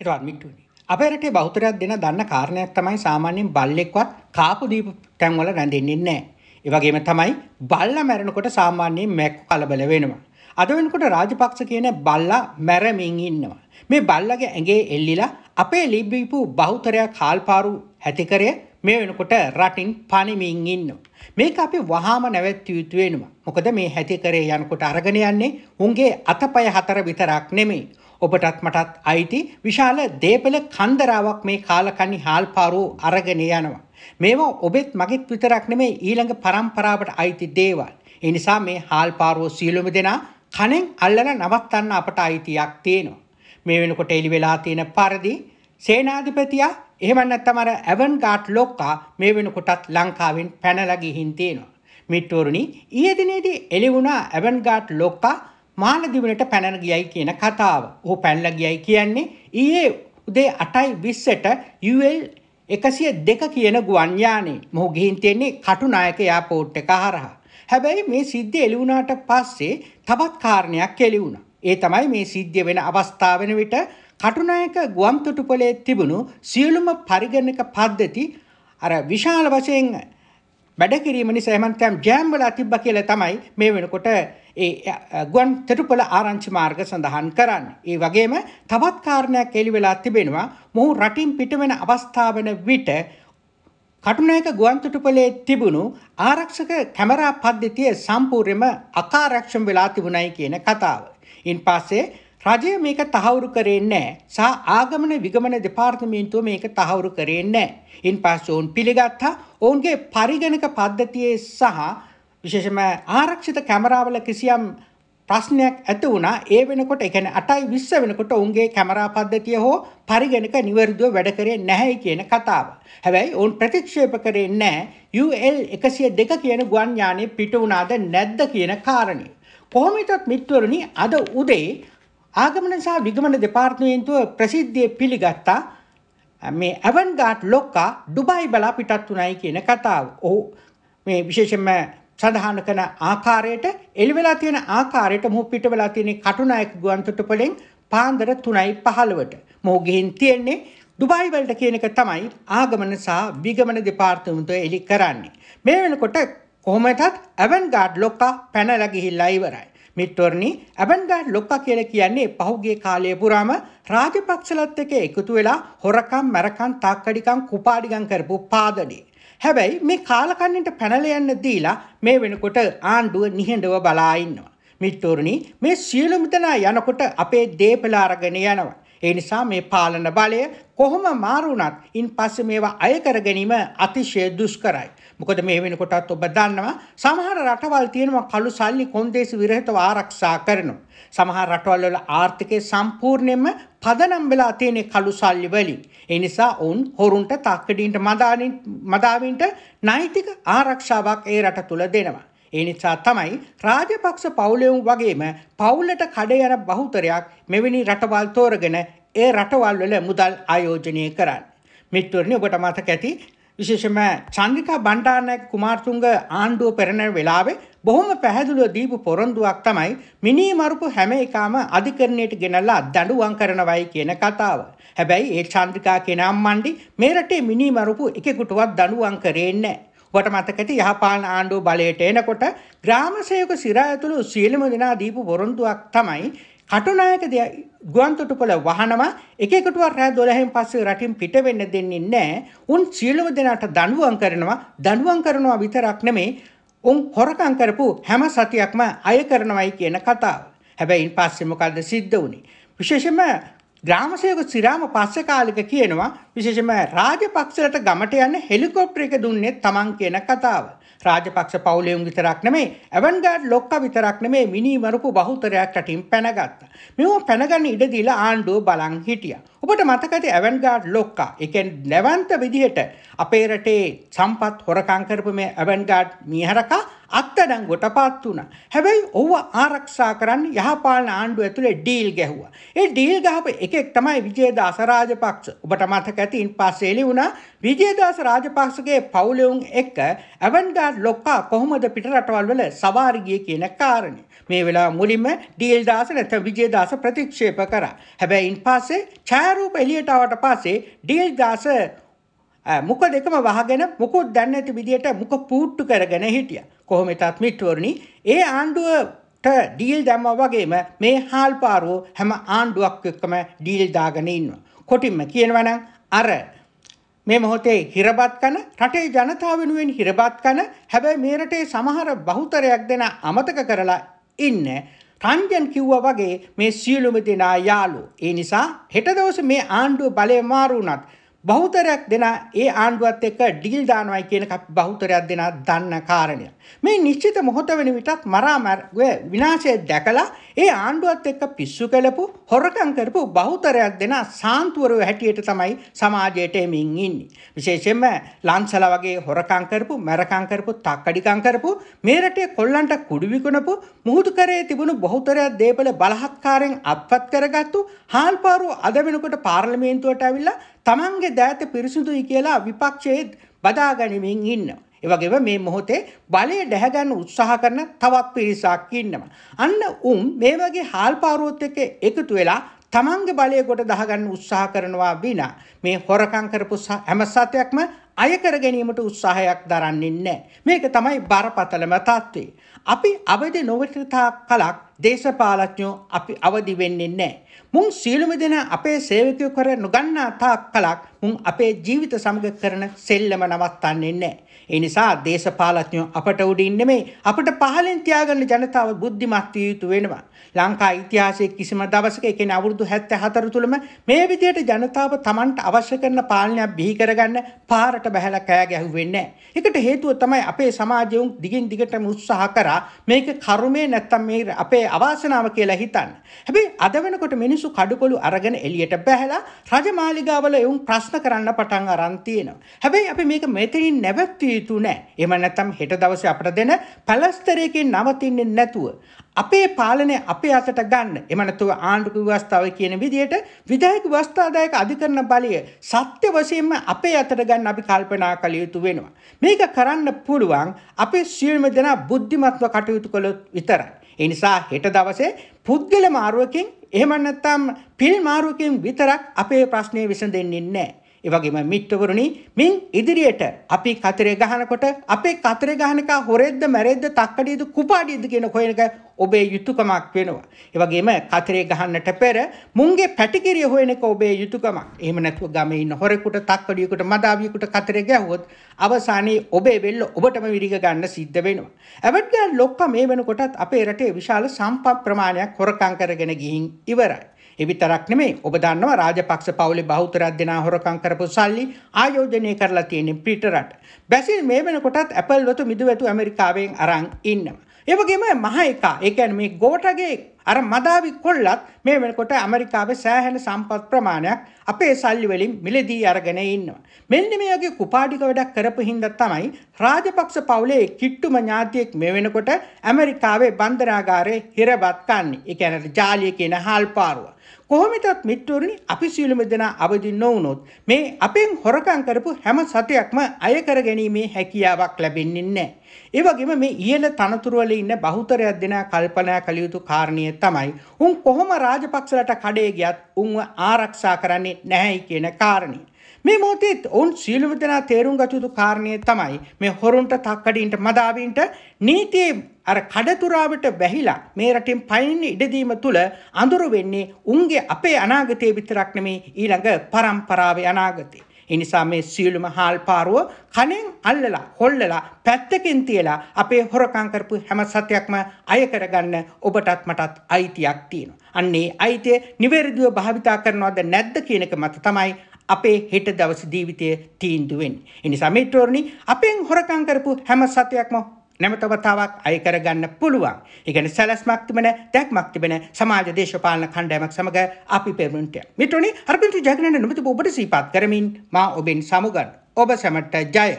හිට අර්මික්ටුවනි අප රටේ බෞතරයක් දෙන දන්න කාරණයක් තමයි සාමාන්‍යෙන් බල්ලෙක්වත් කාපු දීප තැන්වල රැඳෙන්නේ නෑ. ඒවගේම තමයි බල්ල මැරණකොට සාමාන්‍යයෙන් මැක්කු කලබල වෙනවා. අද වෙනකොට රාජපක්ෂ කියන බල්ලා මැරමින් ඉන්නවා. මේ බල්ලගේ ඇගේ එල්ලිලා අපේ ලිබ්බීපු බෞතරයක් කාල්පාරු හැතිකරය මේ වෙනකොට රටින් පනිමින් ඉන්න. මේක අපි වහාම නැවැත්ව යුතු වෙනවා. මොකද මේ හැතිකරේ යනකොට අරගෙන යන්නේ උන්ගේ අතපය හතර විතරක් නෙමෙයි. ඔබටත් මටත් අයිති විශාල දේපල කන්දරාවක් මේ කාලකන්නි හාල්පාරූ අරගෙන යනවා. මේවා ඔබෙත් මගෙත් විතරක් නෙමේ ඊළඟ පරම්පරාවට අයිති දේවල්. එනිසා මේ හාල්පාරෝ සියලුම දෙනා කණෙන් අල්ලලා නවත්තන්න අපට අයිතියක් තියෙනවා. මේ වෙනකොට එලි වෙලා තියෙන පරිදි සේනාධිපතියා එහෙම නැත්නම් අර එවන් ගාට් ලොක්කා මේ වෙනකොටත් ලංකාවෙන් පැනලා ගිහින් තියෙනවා. මිට්ටෝරුනි ඊයේ දිනේදී එලි වුණා එවන් ගාට් ලොක්කා මානදිවලට පැනන ගියයි කියන කතාව. ඔහු පැනලා ගියයි කියන්නේ ඊයේ උදේ 8:20ට UL 102 කියන ගුවන් යානේ මොහු ගිහින් තියෙන්නේ කටුනායක එයාපෝට් එක හරහා. හැබැයි මේ සිද්ධිය එළි වුණාට පස්සේ තවත් කාරණයක් එළි වුණා. ඒ තමයි මේ සිද්ධිය වෙන අවස්ථාව වෙන විට කටුනායක ගුවන්තොටුපළේ තිබුණු සියලුම පරිගණක පද්ධති අර විශාල වශයෙන් වැඩ කිරීම නිසා එමන්තම් ජෑම් වෙලා තිබ්බ කියලා තමයි මේ වෙනකොට ඒ ගුවන් තෙටුපළ ආරංචි මාර්ග සඳහන් කරන්නේ. ඒ වගේම තවත් කාරණයක් එළි වෙලා තිබෙනවා මොහු රටින් පිටවෙන අවස්ථාව වෙන විට කටුනායක ගුවන්තොටුපලේ තිබුණු ආරක්ෂක කැමරා පද්ධතිය සම්පූර්ණයෙන්ම අකාර්යක්ෂම වෙලා තිබුණයි කියන කතාව. ඉන් පස්සේ රජය මේක තහවුරු කරේ නැහැ. සහ ආගමන විගමන දෙපාර්තමේන්තුව මේක තහවුරු කරේ නැහැ. ඉන්පස්සෙ ඔවුන් පිළිගත්තා. ඔවුන්ගේ පරිගණක පද්ධතියේ සහ විශේෂම ආරක්ෂිත කැමරාවල කිසියම් ප්‍රශ්නයක් ඇති වුණා. ඒ වෙනකොට ඒ කියන්නේ 8යි 20 වෙනකොට ඔවුන්ගේ කැමරා පද්ධතිය හෝ පරිගණක નિවර්ධව වැඩ කරේ නැහැයි කියන කතාව. හැබැයි ඔවුන් ප්‍රතික්ෂේප කරේ නැහැ. UL 102 කියන ගුවන් යානය පිට වුණාද නැද්ද කියන කාරණේ. කොහොම හිතත් මිත්වරුනි අද උදේ ආගමන සහ විගමන දෙපාර්තමේන්තුව ප්‍රසිද්ධිය පිළිගත්තා මේ ඇවන්ගාඩ් ලොක්කා ඩුබායි බලා පිටත් වුණයි කියන කතාව. ඔහු මේ විශේෂයෙන්ම සඳහන් කරන ආකාරයට එළිවෙලා තියෙන ආකාරයට මොහු පිට වෙලා තියෙන කටුනායක ගුවන්තොටුපළෙන් පාන්දර 3:15ට. මොහු ගිහින් තියෙන්නේ ඩුබායි වලට කියන එක තමයි ආගමන සහ විගමන දෙපාර්තමේන්තුව එලි කරන්නේ. මේ වෙනකොට කොහොමදත් ඇවන්ගාඩ් ලොක්කා පැනලා ගිහිල්ලා ඉවරයි. මිත්වරණි ඇබන්ගා ලොක්කා කියලා කියන්නේ පහුගිය කාලය පුරාම රාජපක්ෂලත් එක්ක එකතු වෙලා හොරකම් මැරකම් තාක්කඩිකම් කුපාඩිකම් කරපු පාදනේ. හැබැයි මේ කාලකන්නිට පැනල යන්න දීලා මේ වෙනකොට ආණ්ඩුව නිහඬව බලා ඉන්නවා. මිත්වරණි මේ සියලුම දෙනා යනකොට අපේ දේපල අරගෙන යනවා. ඒ නිසා මේ පාලන බලය කොහොම මාරුණත් ඉන් පස්සේ මේවා අය කර ගැනීම අතිශය දුෂ්කරයි. මොකද මේ වෙනකොටත් ඔබ දන්නවා සමහර රටවල් තියෙනවා කළු සල්ලි කොන්දේසි විරහිතව ආරක්ෂා කරනවා. සමහර රටවල් වල ආර්ථිකය සම්පූර්ණයෙන්ම පදනම් වෙලා තියෙන කළු සල්ලි වලින්. ඒ නිසා ඔවුන් හොරුන්ට තාක්කඩීන්ට මදාවින්ට නෛතික ආරක්ෂාවක් ඒ රට තුළ දෙනවා. ඒ නිසා තමයි රාජපක්ෂ පවුලෙවුන් වගේම පවුලට කඩ යන බහුතරයක් මෙවැනි රටවල් තෝරගෙන ඒ රටවල් වල මුදල් ආයෝජනය කරන්න. මිත්වරණි ඔබට මතක ඇති විශේෂම චන්ද්‍රිකා බණ්ඩාරනායක කුමාරතුංග ආණ්ඩුව පෙරණන වෙලාවේ බොහොම පැහැදිලිව දීපු පොරොන්දුවක් තමයි මිනී මරුපු හැම එකම අධිකරණයට ගෙනල්ලා දඬුවම් කරනවයි කියන කතාව. හැබැයි ඒ චන්ද්‍රිකා කියන අම්මණ්ඩි මේ රටේ මිනී මරුපු එකෙකුටවත් දඬුවම් කරේ නැහැ. වට මතකති යහපාලන ආණ්ඩුව බලයට එනකොට ග්‍රාමසයක සිරා ඇතුළු සියලුම දෙනා දීපු පොරොන්දුවක් තමයි කටුනායක ගුවන්තොටුපොළ වහනවා එක එකටුවක් රෑ 12න් පස්සේ රටින් පිට වෙන්න දෙන්නේ නැහැ. උන් සියලුම දෙනාට දඬුවම් කරනවා. දඬුවම් කරනවා විතරක් නෙමෙයි උන් හොරකම් කරපු හැම සතියක්ම අය කරනවයි කියන කතාව. හැබැයි ඉන් පස්සේ මොකද්ද සිද්ධ වුනේ? විශේෂයෙන්ම ග්‍රාමසේවක සිරාම පස්සේ කාලෙක කියනවා විශේෂයෙන්ම රාජපක්ෂලට ගමට යන්න හෙලිකොප්ටර එක දුන්නේ Taman කියන කතාව. රාජපක්ෂ පවුලෙවුන් විතරක් නෙමේ ඇවන්ගඩ් ලොක්ක විතරක් නෙමේ මිනිමරපු බහුතරයක් රටින් පැනගත්ත. මෙම පැනගන්න ඉඩදිලා ආණ්ඩුව බලං හිටිය. ඔබට මතකති ඇවන්ගඩ් ලොක්කා එකෙන් නැවන්ත විදිහට අපේ රටේ සම්පත් හොරකංකරපු මේ ඇවන්ගඩ් මීහරකා අත්අඩංගුවට පත් වුණා. හැබැයි ඔව්ව ආරක්ෂා කරන්න යහපාලන ආණ්ඩුව ඇතුලේ ඩීල් ගැහුවා. ඒ ඩීල් ගහපු එකෙක් තමයි විජේදාස රාජපක්ෂ. ඔබට මතක ඇති ඉන්පස්සේ එළි වුණා විජේදාස රාජපක්ෂගේ පවුලෙවුන් එක්ක ඇවන්ගාඩ් ලොක්කා කොහොමද පිටරටවල් වල සවාරි ගියේ කියන කාරණේ. මේ වෙලාව මුලින්ම ඩීල් දාස නැත්නම් විජේදාස ප්‍රතික්ෂේප කරා. හැබැයි ඉන්පස්සේ ඡායාරූප එළියට ආවට පස්සේ ඩීල් දාස මුක දෙකම වහගෙන මුකුත් දැන්න ඇති විදියට මුක පූට්ටු කරගෙන හිටිය. කොහොමටත් මිට්වරණි ඒ ආණ්ඩුවට ඩීල් දැම්ම වගේම මේ හාල්පාරුවෝ හැම ආණ්ඩුවක් එක්කම ඩීල් දාගෙන ඉන්නවා. කොටින්ම කියනවනම් අර මේ මොහොතේ හිරබත් කන රටේ ජනතාව වෙනුවෙන් හිරබත් කන හැබැයි මේ රටේ සමහර බහුතරයක් දෙන අමතක කරලා ඉන්න රන්ජන් කිව්වා වගේ මේ සියලුම දෙනා යාළුවෝ. ඒ නිසා හෙට දවසේ මේ ආණ්ඩුව බලය මාරු වුණත් බහුතරයක් දෙනා ඒ ආණ්ඩුවත් එක්ක ඩීල් දානවයි කියන බහුතරයක් දෙනා දන්න කාරණය. මේ නිශ්චිත මොහොත වෙන විටත් මරාමර්ගය විනාශය දැකලා ඒ ආණ්ඩුවත් එක්ක පිස්සු කළපු හොරකම් කරපු බහුතරයක් දෙනා සාන්තුවරව හැටියට තමයි සමාජයට එමින් ඉන්නේ. විශේෂයෙන්ම ලන්සල වගේ හොරකම් කරපු, මරකම් කරපු, තක්කඩිකම් කරපු මේ රටේ කොල්ලන්ට කුඩු විකුණපු, මුහුදු කරේ තිබුණු බහුතරයක් දේපල බලහත්කාරයෙන් අත්පත් කරගත්තු හාල්පාරුව අද වෙනකොට පාර්ලිමේන්තුවට ඇවිල්ලා තමන්ගේ දෑත පිරිසුදුයි කියලා විපක්ෂයේ බදාගනිමින් ඉන්නවා. එවගේම මේ මොහොතේ බලය ඩැහැගන්න උත්සාහ කරන තවත් පිරිසක් ඉන්නවා. අන්න උන් මේ වගේ හාල්පාරුවොත් එක්ක එකතු වෙලා තමන්ගේ බලය ගොඩ දහගන්න උත්සාහ කරනවා විනා මේ හොරකම් කරපු හැම සතයක්ම අය කර ගැනීමට උත්සාහයක් දරන්නේ නැහැ. මේක තමයි බරපතලම තත්ත්වය. අපි අවදි නොවිතතා කලක් දේශපාලඥයෝ අපි අවදි වෙන්නේ නැහැ. මුන් සියලුම දෙනා අපේ සේවකයෝ කර නොගන්නා තාක් කලක් උන් අපේ ජීවිත සමග කරන සෙල්ලම නවත්තන්නේ නැහැ. ඒ නිසා දේශපාලඥයෝ අපට උඩින් නෙමෙයි අපට පහලින් තියාගන්න ජනතාව බුද්ධිමත් විය යුතු වෙනවා. ලංකා ඉතිහාසයේ කිසිම දවසක ඒ කියන්නේ අවුරුදු 74 තුලම මේ විදිහට ජනතාව Tamanට අවශ්‍ය කරන පාලනයක් බිහි කරගන්න පාරට බහැලා කෑ ගැහුවෙන්නේ නැහැ. ඒකට හේතුව තමයි අපේ සමාජය උන් දිගින් දිගටම උත්සාහ කරා මේක කර්මය නැත්තම් මේ අපේ අවාසනාව කියලා හිතන්න. හැබැයි අද වෙනකොට මිනිස්සු කඩකොළු අරගෙන එළියට බැහැලා රජමාලිගාවල එවුන් ප්‍රශ්න ප්‍රශ්න කරන්න පටන් අරන් තියෙනවා. හැබැයි අපි මේක මෙතනින් නැවැත්විය යුතු නෑ. එහෙම නැත්නම් හෙට දවසේ අපට දෙන පළස්තරයකින් නවතින්නේ නැතුව අපේ පාලනය අපේ අතට ගන්න එමනතුව ආණ්ඩුක ව්‍යවස්ථාව කියන විදියට විධායක ව්‍යවස්ථාදායක අධිකරණ බලය සත්‍ය වශයෙන්ම අපේ අතට ගන්න අපි කල්පනා කළ යුතු වෙනවා. මේක කරන්න පුළුවන් අපේ සියලුම දෙනා බුද්ධිමත්ව කටයුතු කළොත් විතරයි. ඒ නිසා හෙට දවසේ පුද්ගල මාරුවකින් එහෙම නැත්නම් පිල් මාරුවකින් විතරක් අපේ ප්‍රශ්නේ විසඳෙන්නේ නැහැ. ඒ වගේම මිත්‍රවරුනි මින් ඉදිරියට අපි කතරේ ගහනකොට අපේ කතරේ ගහන එක හොරෙද්ද මැරෙද්ද තක්කඩියද කුපාඩියද කියන කොහෙන එක ඔබේ යුතුයකමක් වෙනවා. ඒ වගේම කතරේ ගහන්නට පෙර මුන්ගේ පැටිකිරිය හොයන එක ඔබේ යුතුයකමක්. එහෙම නැතුව ගමේ ඉන්න හොරෙකුට තක්කඩියෙකුට මදාවියෙකුට කතරේ ගැහුවොත් අවසානයේ ඔබේ වෙල්ල ඔබටම විරිග ගන්න සිද්ධ වෙනවා. ඇවට්ගන් ලොක්ක මේ වෙනකොටත් අපේ රටේ විශාල සම්පත් ප්‍රමාණයක් හොරකම් කරගෙන ගිහින් ඉවරයි. එවිතරක් නෙමේ ඔබ දන්නවා රාජපක්ෂ පවුලේ බහුතරයක් දෙනා හොරකම් කරපු සල්ලි ආයෝජනය කරලා තියෙන පිටරට. බැසිල් මේ වෙනකොටත් Apple වතු මිදුවැතු ඇමරිකාවෙන් අරන් ඉන්නවා. ඒ වගේම මහ එකා ඒ කියන්නේ මේ ගෝටගේ අර මදාවි කොල්ලත් මේ වෙනකොට ඇමරිකාවේ සෑහෙන සම්පත් ප්‍රමාණයක් අපේ සල්ලි වලින් මිලදී අරගෙන ඉන්නවා. මෙන්න මේ වගේ කුපාඩික වැඩක් කරපු හින්දා තමයි රාජපක්ෂ පවුලේ කිට්ටුම ඥාතියෙක් මේ වෙනකොට ඇමරිකාවේ බන්දරාගාරයේ හිරබත් කන්නේ. ඒ කියන්නේ ජාලිය කියන හාල්පාරුව. කොහොමිටත් මිත්‍රවරුනි අපි සියලුම දෙනා අවදි නොවුනොත් මේ අපෙන් හොරකම් කරපු හැම සතයක්ම අය කර ගැනීමේ හැකියාවක් ලැබෙන්නේ නැහැ. ඒ වගේම මේ ඉහළ තනතුරු වල ඉන්න බහුතරයක් දෙනා කල්පනා කළ යුතු කාරණය තමයි උන් කොහොම රාජපක්ෂලට කඩේ ගියත් උන්ව ආරක්ෂා කරන්නේ නැහැයි කියන කාරණේ. මේ මොහොතේ ඔවුන් සියලුම දෙනා තේරුම් ගත යුතු කාරණය තමයි මේ හොරුන්ට තක්කඩින්ට මදාවින්ට නීතියේ අර කඩතුරාවට බැහිලා මේ රටින් පයින් ඉඩදීම තුළ අඳුර වෙන්නේ උන්ගේ අපේ අනාගතයේ විතරක් නෙමේ ඊළඟ පරම්පරාවේ අනාගතේ. එනිසා මේ සියලුම හාල් පාරුව කණෙන් අල්ලලා හොල්ලලා පැත්තකින් තියලා අපේ හොරකම් කරපු හැම සතයක්ම අය කරගන්න ඔබටත් මටත් අයිතියක් තියෙනවා. අන්නේ අයිතිය නිවැරදිව භාවිතා කරනවද නැද්ද කියන එක මත තමයි අපේ හෙට දවස ජීවිතය තීන්දුවෙන්. එනිසා මිත්‍රෝරණි අපෙන් හොරකම් කරපු හැම සතයක්ම නැමත වතාවක් අය කරගන්න පුළුවන්. ඉගෙන සැලස්මක් තිබෙන දැක්මක් තිබෙන සමාජ දේශපාලන කණ්ඩායමක් සමග අපි පෙරමුණට. මිත්‍රෝනි අර්පින්තු ජගනන නොමැති ඔබට සීපත් කරමින් මා ඔබෙන් සමුගන්න. ඔබ සැමට ජය.